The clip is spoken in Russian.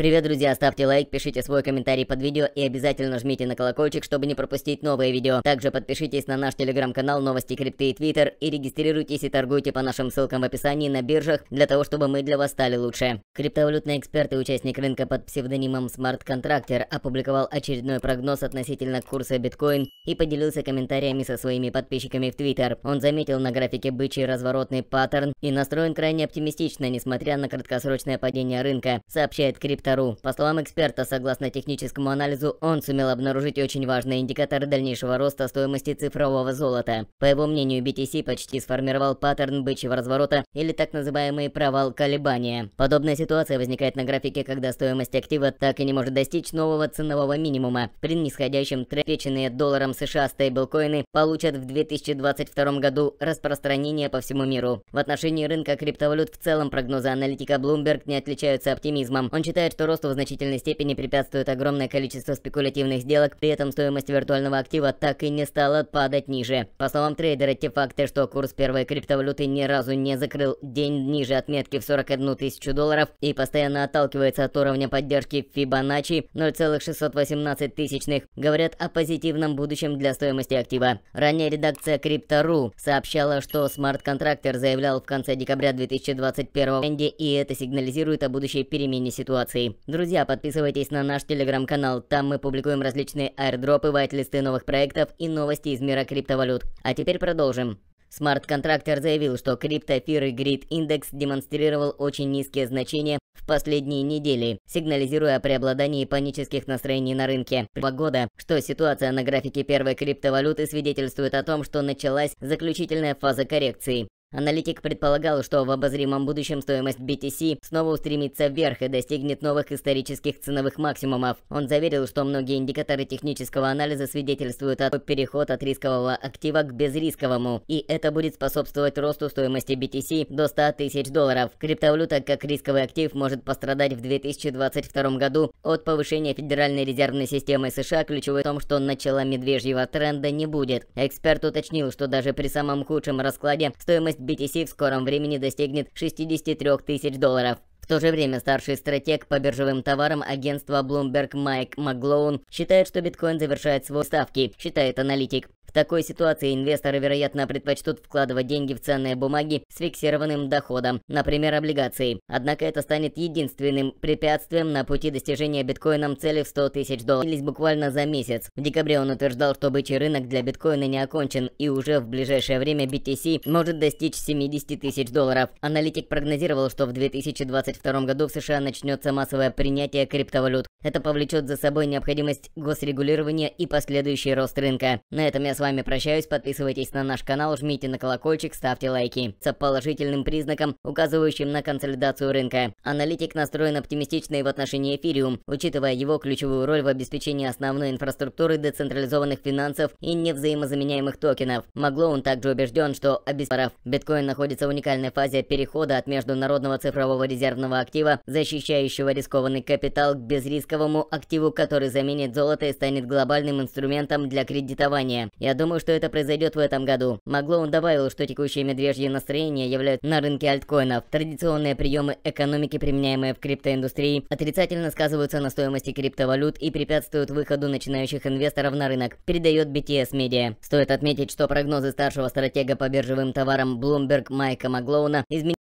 Привет, друзья, ставьте лайк, пишите свой комментарий под видео и обязательно жмите на колокольчик, чтобы не пропустить новые видео. Также подпишитесь на наш телеграм-канал Новости Крипты и Твиттер и регистрируйтесь и торгуйте по нашим ссылкам в описании на биржах, для того, чтобы мы для вас стали лучше. Криптовалютный эксперт и участник рынка под псевдонимом Smart Contractor опубликовал очередной прогноз относительно курса биткоин и поделился комментариями со своими подписчиками в Твиттер. Он заметил на графике бычий разворотный паттерн и настроен крайне оптимистично, несмотря на краткосрочное падение рынка, сообщает крипто ТАРУ. По словам эксперта, согласно техническому анализу, он сумел обнаружить очень важные индикаторы дальнейшего роста стоимости цифрового золота. По его мнению, BTC почти сформировал паттерн бычьего разворота или так называемый провал колебания. Подобная ситуация возникает на графике, когда стоимость актива так и не может достичь нового ценового минимума. При нисходящем трепеченные долларом США стейблкоины получат в 2022 году распространение по всему миру. В отношении рынка криптовалют в целом прогнозы аналитика Bloomberg не отличаются оптимизмом. Он считает, что росту в значительной степени препятствует огромное количество спекулятивных сделок, при этом стоимость виртуального актива так и не стала падать ниже. По словам трейдера, те факты, что курс первой криптовалюты ни разу не закрыл день ниже отметки в 41 тысячу долларов и постоянно отталкивается от уровня поддержки Fibonacci 0,618 тысячных, говорят о позитивном будущем для стоимости актива. Ранее редакция Crypto.ru сообщала, что смарт-контрактер заявлял в конце декабря 2021 года, и это сигнализирует о будущей перемене ситуации друзья, подписывайтесь на наш телеграм-канал, там мы публикуем различные аирдропы, вайт-листы новых проектов и новости из мира криптовалют. А теперь продолжим. Смарт-контрактор заявил, что криптоэфир и грид-индекс демонстрировал очень низкие значения в последние недели, сигнализируя о преобладании панических настроений на рынке. Погода, что ситуация на графике первой криптовалюты свидетельствует о том, что началась заключительная фаза коррекции. Аналитик предполагал, что в обозримом будущем стоимость BTC снова устремится вверх и достигнет новых исторических ценовых максимумов. Он заверил, что многие индикаторы технического анализа свидетельствуют о переход от рискового актива к безрисковому, и это будет способствовать росту стоимости BTC до 100 тысяч долларов. Криптовалюта как рисковый актив может пострадать в 2022 году от повышения Федеральной резервной системы США, ключевой в том, что начала медвежьего тренда не будет. Эксперт уточнил, что даже при самом худшем раскладе стоимость BTC в скором времени достигнет 63 тысяч долларов. В то же время старший стратег по биржевым товарам агентства Bloomberg Майк Маглоун считает, что биткоин завершает свой ставки, считает аналитик. В такой ситуации инвесторы, вероятно, предпочтут вкладывать деньги в ценные бумаги с фиксированным доходом, например, облигации. Однако это станет единственным препятствием на пути достижения биткоином цели в 100 тысяч долларов буквально за месяц. В декабре он утверждал, что бычий рынок для биткоина не окончен и уже в ближайшее время BTC может достичь 70 тысяч долларов. Аналитик прогнозировал, что в 2022 году в США начнется массовое принятие криптовалют. Это повлечет за собой необходимость госрегулирования и последующий рост рынка. На этом я с вами прощаюсь, подписывайтесь на наш канал, жмите на колокольчик, ставьте лайки. С положительным признаком, указывающим на консолидацию рынка. Аналитик настроен оптимистично и в отношении эфириум, учитывая его ключевую роль в обеспечении основной инфраструктуры децентрализованных финансов и невзаимозаменяемых токенов. Могло он также убежден, что обеспоров биткоин находится в уникальной фазе перехода от международного цифрового резервного актива, защищающего рискованный капитал, к безрисковому активу, который заменит золото и станет глобальным инструментом для кредитования. Я я думаю, что это произойдет в этом году. Маглоун добавил, что текущие медвежьи настроения являются на рынке альткоинов. Традиционные приемы экономики, применяемые в криптоиндустрии, отрицательно сказываются на стоимости криптовалют и препятствуют выходу начинающих инвесторов на рынок, передает BTS Media. Стоит отметить, что прогнозы старшего стратега по биржевым товарам Bloomberg Майка Маглоуна изменились